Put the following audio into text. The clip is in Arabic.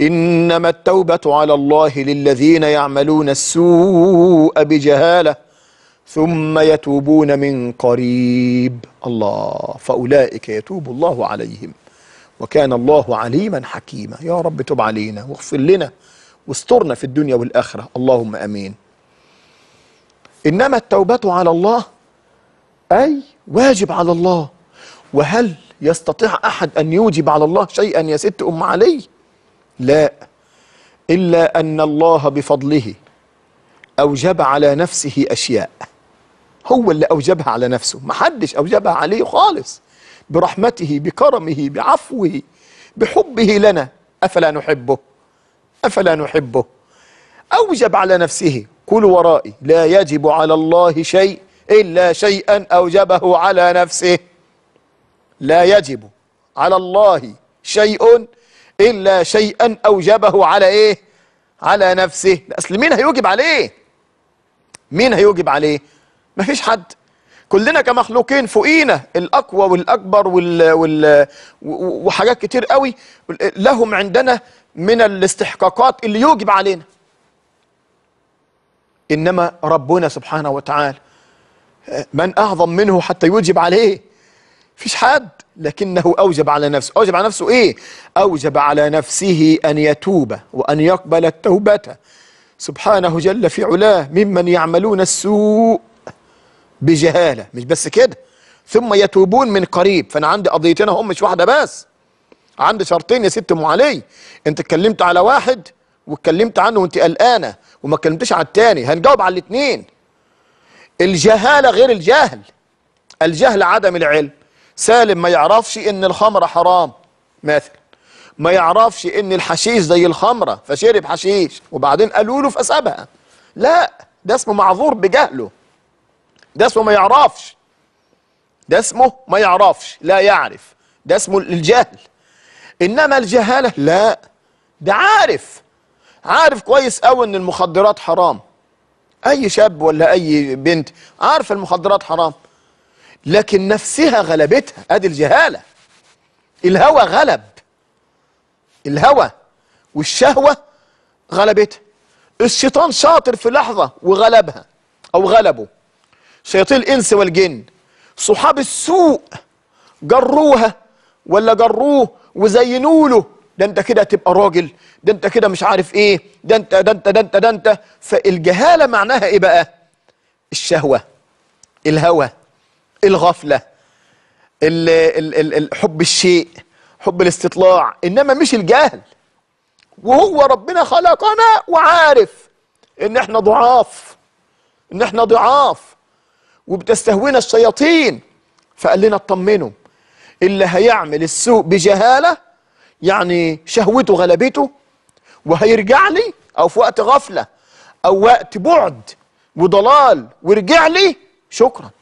إنما التوبة على الله للذين يعملون السوء بجهالة ثم يتوبون من قريب الله فأولئك يتوب الله عليهم وكان الله عليما حكيما يا رب تب علينا واغفر لنا واسترنا في الدنيا والآخرة اللهم أمين إنما التوبة على الله أي واجب على الله وهل يستطيع أحد أن يوجب على الله شيئا يا ست أم علي؟ لا إلا أن الله بفضله أوجب على نفسه أشياء هو اللي أوجبها على نفسه محدش أوجبها عليه خالص برحمته بكرمه بعفوه بحبه لنا أفلا نحبه أفلا نحبه أوجب على نفسه كل ورائي لا يجب على الله شيء إلا شيئا أوجبه على نفسه لا يجب على الله شيء إلا شيئا أوجبه على إيه على نفسه أصل مين هيوجب عليه مين هيوجب عليه مفيش حد كلنا كمخلوقين فوقينا الأقوى والأكبر وال... وال... وحاجات كتير قوي لهم عندنا من الاستحقاقات اللي يوجب علينا إنما ربنا سبحانه وتعالى من أعظم منه حتى يوجب عليه فيش حد لكنه أوجب على نفسه أوجب على نفسه إيه؟ أوجب على نفسه أن يتوب وأن يقبل التوبة سبحانه جل في علاه ممن يعملون السوء بجهالة مش بس كده ثم يتوبون من قريب فأنا عندي قضيتين هم مش واحدة بس عندي شرطين يا ست أم علي أنت اتكلمت على واحد واتكلمت عنه وأنت قلقانة وما اتكلمتش على التاني هنجاوب على الاتنين الجهالة غير الجهل الجهل عدم العلم سالم ما يعرفش ان الخمره حرام مثلا ما يعرفش ان الحشيش زي الخمره فشرب حشيش وبعدين قالوا له فسابها لا ده اسمه معذور بجهله ده اسمه ما يعرفش ده اسمه ما يعرفش لا يعرف ده اسمه الجهل انما الجهاله لا ده عارف عارف كويس قوي ان المخدرات حرام اي شاب ولا اي بنت عارف المخدرات حرام لكن نفسها غلبتها ادي الجهاله الهوى غلب الهوى والشهوه غلبتها الشيطان شاطر في لحظه وغلبها او غلبه شياطين الانس والجن صحاب السوء جروها ولا جروه وزينوا له ده انت كده هتبقى راجل ده انت كده مش عارف ايه ده انت ده انت ده انت ده انت فالجهاله معناها ايه بقى الشهوه الهوى الغفله ال ال حب الشيء حب الاستطلاع انما مش الجهل وهو ربنا خلقنا وعارف ان احنا ضعاف ان احنا ضعاف وبتستهوينا الشياطين فقال لنا اطمنوا اللي هيعمل السوء بجهاله يعني شهوته غلبته وهيرجع لي او في وقت غفله او وقت بعد وضلال ورجع لي شكرا